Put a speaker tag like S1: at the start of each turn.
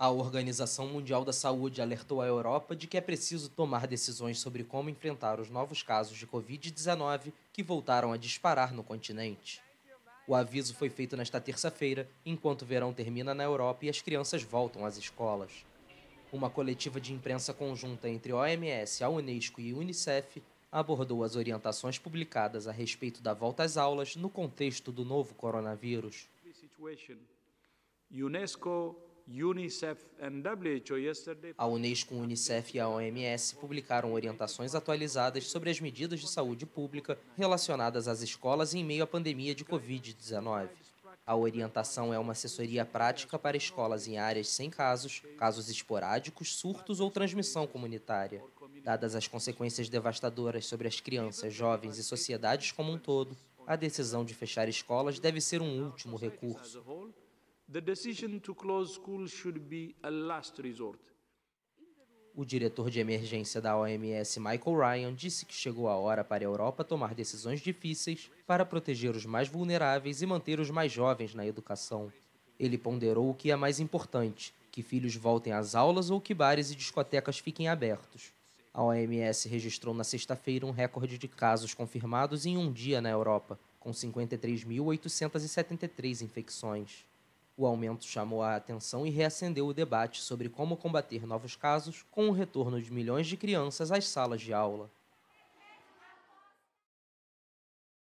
S1: A Organização Mundial da Saúde alertou a Europa de que é preciso tomar decisões sobre como enfrentar os novos casos de Covid-19 que voltaram a disparar no continente. O aviso foi feito nesta terça-feira, enquanto o verão termina na Europa e as crianças voltam às escolas. Uma coletiva de imprensa conjunta entre a OMS, a Unesco e a Unicef abordou as orientações publicadas a respeito da volta às aulas no contexto do novo coronavírus.
S2: UNESCO
S1: a Unesco, o Unicef e a OMS publicaram orientações atualizadas sobre as medidas de saúde pública relacionadas às escolas em meio à pandemia de Covid-19. A orientação é uma assessoria prática para escolas em áreas sem casos, casos esporádicos, surtos ou transmissão comunitária. Dadas as consequências devastadoras sobre as crianças, jovens e sociedades como um todo, a decisão de fechar escolas deve ser um último recurso.
S3: The decision to close schools should be a last resort.
S1: O diretor de emergência da OMS, Michael Ryan, disse que chegou a hora para a Europa tomar decisões difíceis para proteger os mais vulneráveis e manter os mais jovens na educação. Ele ponderou o que é mais importante: que filhos voltem às aulas ou que bares e discotecas fiquem abertos. A OMS registrou na sexta-feira um recorde de casos confirmados em um dia na Europa, com 53.873 infecções. O aumento chamou a atenção e reacendeu o debate sobre como combater novos casos com o retorno de milhões de crianças às salas de aula.